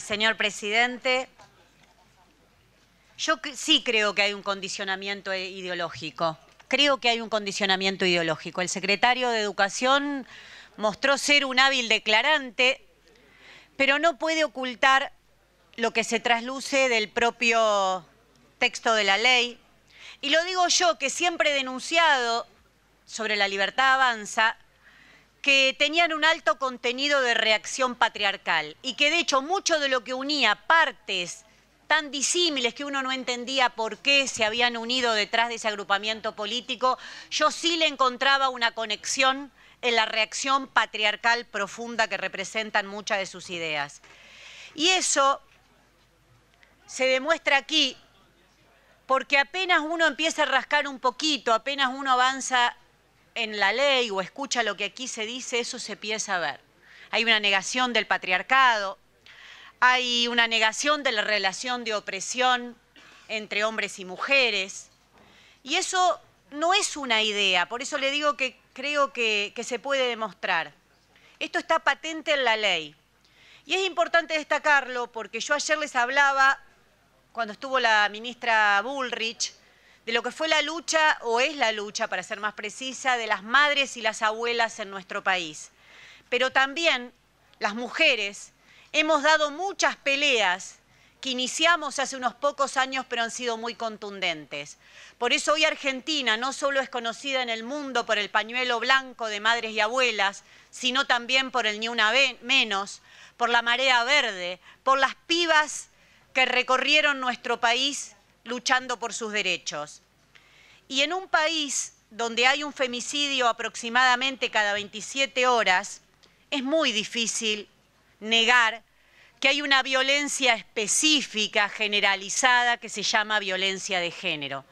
señor presidente. Yo sí creo que hay un condicionamiento e-, ideológico. Creo que hay un condicionamiento ideológico. El secretario de Educación mostró ser un hábil declarante, pero no puede ocultar lo que se trasluce del propio texto de la ley. Y lo digo yo, que siempre he denunciado sobre la libertad avanza, que tenían un alto contenido de reacción patriarcal y que de hecho mucho de lo que unía partes tan disímiles que uno no entendía por qué se habían unido detrás de ese agrupamiento político, yo sí le encontraba una conexión en la reacción patriarcal profunda que representan muchas de sus ideas. Y eso se demuestra aquí porque apenas uno empieza a rascar un poquito, apenas uno avanza en la ley o escucha lo que aquí se dice, eso se empieza a ver. Hay una negación del patriarcado, hay una negación de la relación de opresión entre hombres y mujeres. Y eso no es una idea, por eso le digo que creo que, se puede demostrar. Esto está patente en la ley. Y es importante destacarlo porque yo ayer les hablaba, cuando estuvo la ministra Bullrich, de lo que fue la lucha, o es la lucha, para ser más precisa, de las madres y las abuelas en nuestro país. Pero también las mujeres hemos dado muchas peleas que iniciamos hace unos pocos años, pero han sido muy contundentes. Por eso hoy Argentina no solo es conocida en el mundo por el pañuelo blanco de madres y abuelas, sino también por el Ni Una Menos, por la Marea Verde, por las pibas que recorrieron nuestro país luchando por sus derechos. Y en un país donde hay un femicidio aproximadamente cada 27 horas, es muy difícil negar que hay una violencia específica, generalizada, que se llama violencia de género.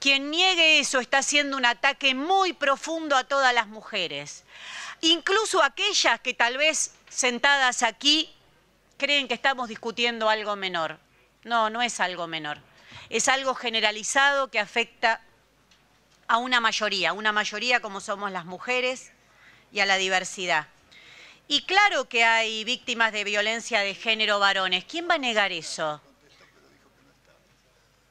Quien niegue eso está haciendo un ataque muy profundo a todas las mujeres, incluso aquellas que tal vez sentadas aquí creen que estamos discutiendo algo menor. No, no es algo menor es algo generalizado que afecta a una mayoría, una mayoría como somos las mujeres y a la diversidad. Y claro que hay víctimas de violencia de género varones. ¿Quién va a negar eso?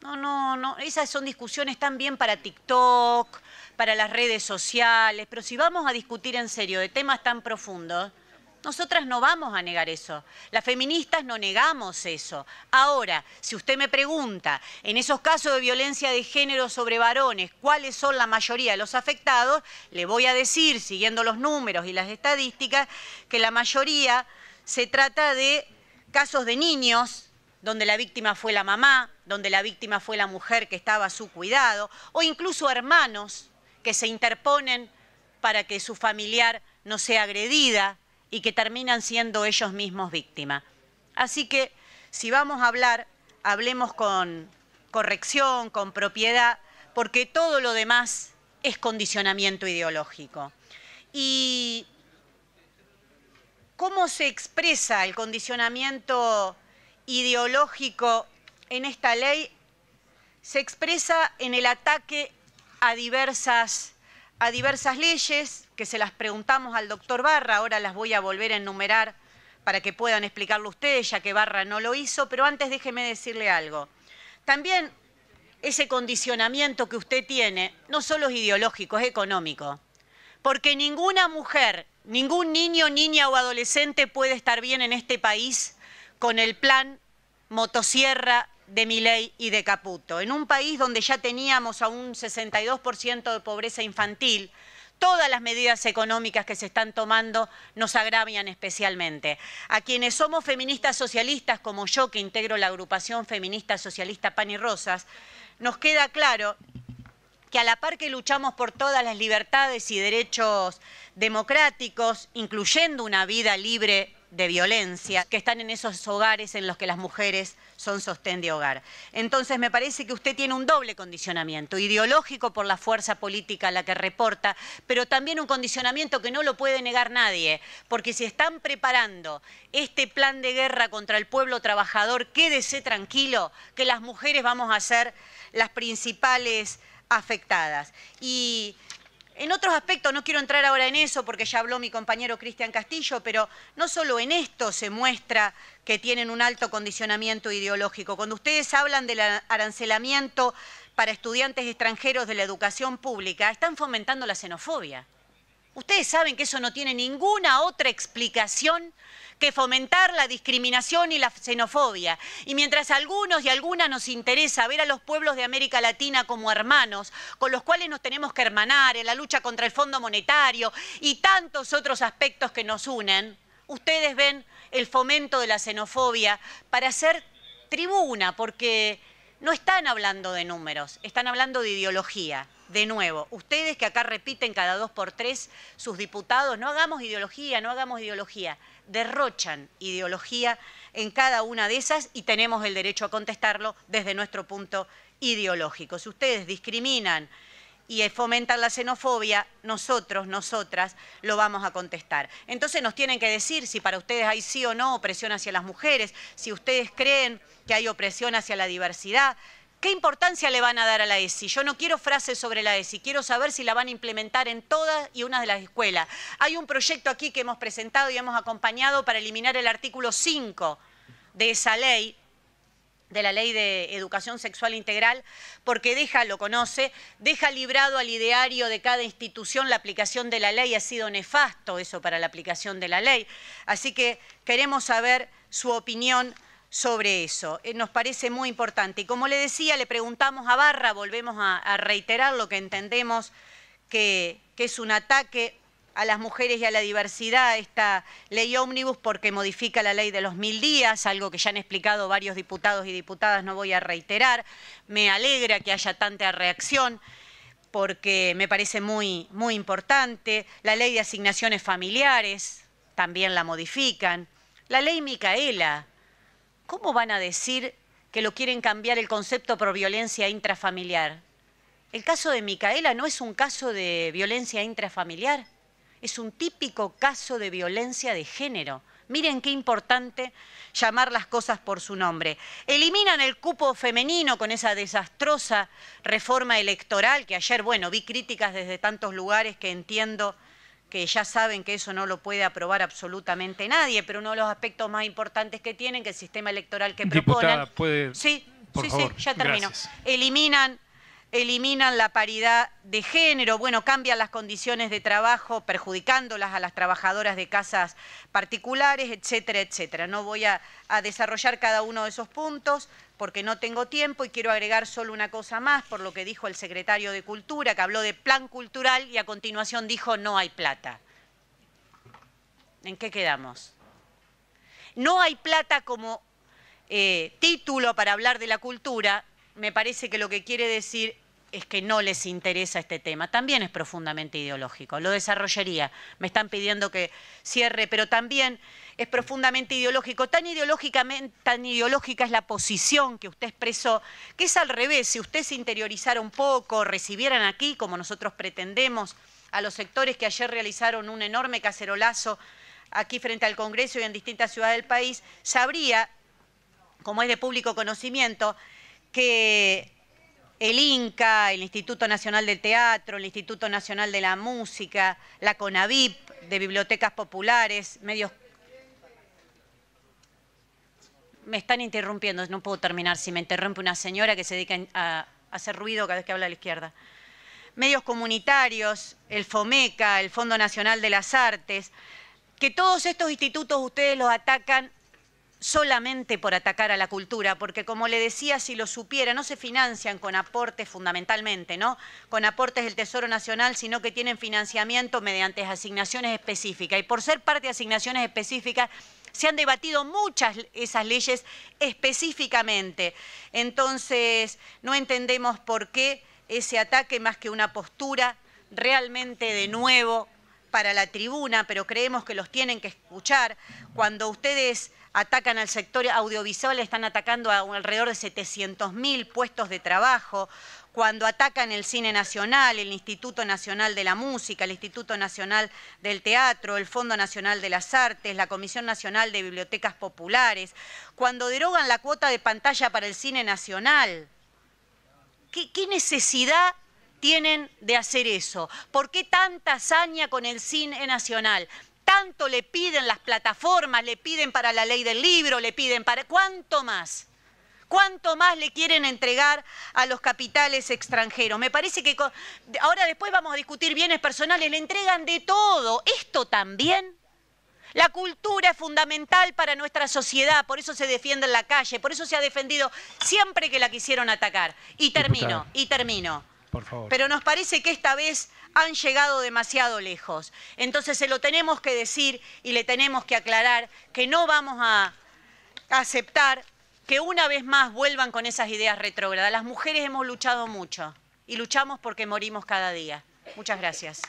No, no, no. Esas son discusiones también para TikTok, para las redes sociales. Pero si vamos a discutir en serio de temas tan profundos, nosotras no vamos a negar eso. Las feministas no negamos eso. Ahora, si usted me pregunta, en esos casos de violencia de género sobre varones, cuáles son la mayoría de los afectados, le voy a decir, siguiendo los números y las estadísticas, que la mayoría se trata de casos de niños donde la víctima fue la mamá, donde la víctima fue la mujer que estaba a su cuidado, o incluso hermanos que se interponen para que su familiar no sea agredida, y que terminan siendo ellos mismos víctimas. Así que si vamos a hablar, hablemos con corrección, con propiedad, porque todo lo demás es condicionamiento ideológico. Y cómo se expresa el condicionamiento ideológico en esta ley se expresa en el ataque a diversas a diversas leyes que se las preguntamos al doctor Barra, ahora las voy a volver a enumerar para que puedan explicarlo ustedes, ya que Barra no lo hizo, pero antes déjeme decirle algo. También ese condicionamiento que usted tiene no solo es ideológico, es económico. Porque ninguna mujer, ningún niño, niña o adolescente puede estar bien en este país con el plan motosierra de Milei y de Caputo. En un país donde ya teníamos a un 62% de pobreza infantil, todas las medidas económicas que se están tomando nos agravian especialmente. A quienes somos feministas socialistas, como yo que integro la agrupación feminista socialista Pan y Rosas, nos queda claro que a la par que luchamos por todas las libertades y derechos democráticos, incluyendo una vida libre de violencia que están en esos hogares en los que las mujeres son sostén de hogar. Entonces me parece que usted tiene un doble condicionamiento, ideológico por la fuerza política a la que reporta, pero también un condicionamiento que no lo puede negar nadie, porque si están preparando este plan de guerra contra el pueblo trabajador, quédese tranquilo que las mujeres vamos a ser las principales afectadas. Y en otros aspectos, no quiero entrar ahora en eso porque ya habló mi compañero Cristian Castillo, pero no solo en esto se muestra que tienen un alto condicionamiento ideológico. Cuando ustedes hablan del arancelamiento para estudiantes extranjeros de la educación pública, están fomentando la xenofobia. Ustedes saben que eso no tiene ninguna otra explicación que fomentar la discriminación y la xenofobia. Y mientras algunos y algunas nos interesa ver a los pueblos de América Latina como hermanos, con los cuales nos tenemos que hermanar en la lucha contra el Fondo Monetario y tantos otros aspectos que nos unen, ustedes ven el fomento de la xenofobia para ser tribuna, porque no están hablando de números, están hablando de ideología. De nuevo, ustedes que acá repiten cada dos por tres sus diputados, no hagamos ideología, no hagamos ideología, derrochan ideología en cada una de esas y tenemos el derecho a contestarlo desde nuestro punto ideológico. Si ustedes discriminan, y eh, fomentan la xenofobia, nosotros, nosotras, lo vamos a contestar. Entonces nos tienen que decir si para ustedes hay sí o no opresión hacia las mujeres, si ustedes creen que hay opresión hacia la diversidad. ¿Qué importancia le van a dar a la ESI? Yo no quiero frases sobre la ESI, quiero saber si la van a implementar en todas y una de las escuelas. Hay un proyecto aquí que hemos presentado y hemos acompañado para eliminar el artículo 5 de esa ley de la ley de educación sexual integral, porque deja, lo conoce, deja librado al ideario de cada institución la aplicación de la ley, ha sido nefasto eso para la aplicación de la ley. Así que queremos saber su opinión sobre eso. Eh, nos parece muy importante. Y como le decía, le preguntamos a Barra, volvemos a, reiterar lo que entendemos que, que es un ataque a las mujeres y a la diversidad esta ley ómnibus porque modifica la ley de los mil días, algo que ya han explicado varios diputados y diputadas, no voy a reiterar. Me alegra que haya tanta reacción porque me parece muy, muy importante. La ley de asignaciones familiares también la modifican. La ley Micaela, ¿cómo van a decir que lo quieren cambiar el concepto por violencia intrafamiliar? ¿El caso de Micaela no es un caso de violencia intrafamiliar? es un típico caso de violencia de género. Miren qué importante llamar las cosas por su nombre. Eliminan el cupo femenino con esa desastrosa reforma electoral que ayer, bueno, vi críticas desde tantos lugares que entiendo que ya saben que eso no lo puede aprobar absolutamente nadie, pero uno de los aspectos más importantes que tienen, que el sistema electoral que proponen... Sí, sí, sí, ya termino. Eliminan eliminan la paridad de género, bueno, cambian las condiciones de trabajo perjudicándolas a las trabajadoras de casas particulares, etcétera, etcétera. No voy a, desarrollar cada uno de esos puntos porque no tengo tiempo y quiero agregar solo una cosa más por lo que dijo el secretario de Cultura, que habló de plan cultural y a continuación dijo no hay plata. ¿En qué quedamos? No hay plata como eh, título para hablar de la cultura, me parece que lo que quiere decir es que no les interesa este tema. También es profundamente ideológico. Lo desarrollaría. Me están pidiendo que cierre, pero también es profundamente ideológico. Tan, ideológicamente, tan ideológica es la posición que usted expresó, que es al revés. Si usted se interiorizara un poco, recibieran aquí, como nosotros pretendemos, a los sectores que ayer realizaron un enorme cacerolazo aquí frente al Congreso y en distintas ciudades del país, sabría, como es de público conocimiento, que el INCA, el Instituto Nacional del Teatro, el Instituto Nacional de la Música, la CONAVIP, de bibliotecas populares, medios... Me están interrumpiendo, no puedo terminar si me interrumpe una señora que se dedica a hacer ruido cada vez que habla a la izquierda. Medios comunitarios, el FOMECA, el Fondo Nacional de las Artes, que todos estos institutos ustedes los atacan solamente por atacar a la cultura, porque como le decía, si lo supiera, no se financian con aportes fundamentalmente, ¿no? Con aportes del Tesoro Nacional, sino que tienen financiamiento mediante asignaciones específicas. Y por ser parte de asignaciones específicas, se han debatido muchas esas leyes específicamente. Entonces, no entendemos por qué ese ataque más que una postura realmente de nuevo para la tribuna, pero creemos que los tienen que escuchar. Cuando ustedes atacan al sector audiovisual, están atacando a alrededor de 700.000 puestos de trabajo. Cuando atacan el Cine Nacional, el Instituto Nacional de la Música, el Instituto Nacional del Teatro, el Fondo Nacional de las Artes, la Comisión Nacional de Bibliotecas Populares, cuando derogan la cuota de pantalla para el Cine Nacional, ¿qué, qué necesidad tienen de hacer eso? ¿Por qué tanta hazaña con el cine nacional? Tanto le piden las plataformas, le piden para la ley del libro, le piden para... ¿Cuánto más? ¿Cuánto más le quieren entregar a los capitales extranjeros? Me parece que ahora después vamos a discutir bienes personales, le entregan de todo. Esto también. La cultura es fundamental para nuestra sociedad, por eso se defiende en la calle, por eso se ha defendido siempre que la quisieron atacar. Y termino, y termino. Pero nos parece que esta vez han llegado demasiado lejos. Entonces se lo tenemos que decir y le tenemos que aclarar que no vamos a aceptar que una vez más vuelvan con esas ideas retrógradas. Las mujeres hemos luchado mucho y luchamos porque morimos cada día. Muchas gracias.